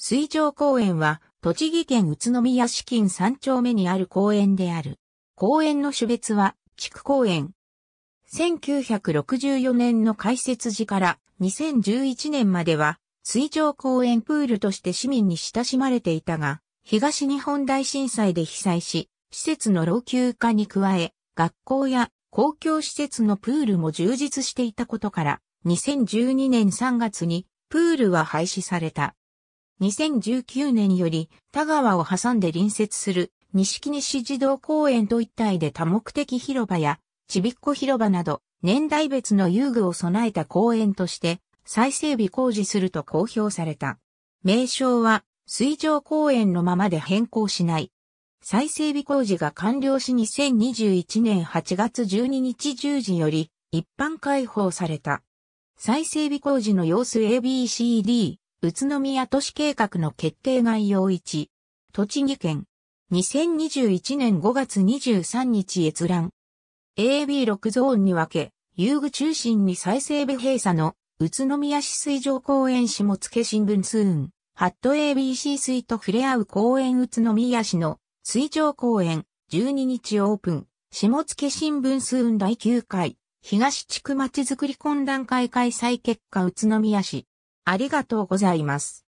水上公園は、栃木県宇都宮市近三丁目にある公園である。公園の種別は、地区公園。1964年の開設時から2011年までは、水上公園プールとして市民に親しまれていたが、東日本大震災で被災し、施設の老朽化に加え、学校や公共施設のプールも充実していたことから、2012年3月にプールは廃止された。2019年より田川を挟んで隣接する西木西児童公園と一体で多目的広場やちびっこ広場など年代別の遊具を備えた公園として再整備工事すると公表された。名称は水上公園のままで変更しない。再整備工事が完了し2021年8月12日10時より一般開放された。再整備工事の様子 ABCD 宇都宮都市計画の決定概要1、栃木県、2021年5月23日閲覧。AB6 ゾーンに分け、遊具中心に再生部閉鎖の宇都宮市水上公園下付新聞スーン、ハット ABC 水と触れ合う公園宇都宮市の水上公園、12日オープン、下付新聞スーン第9回、東地区まちづくり懇談会開催結果宇都宮市、ありがとうございます。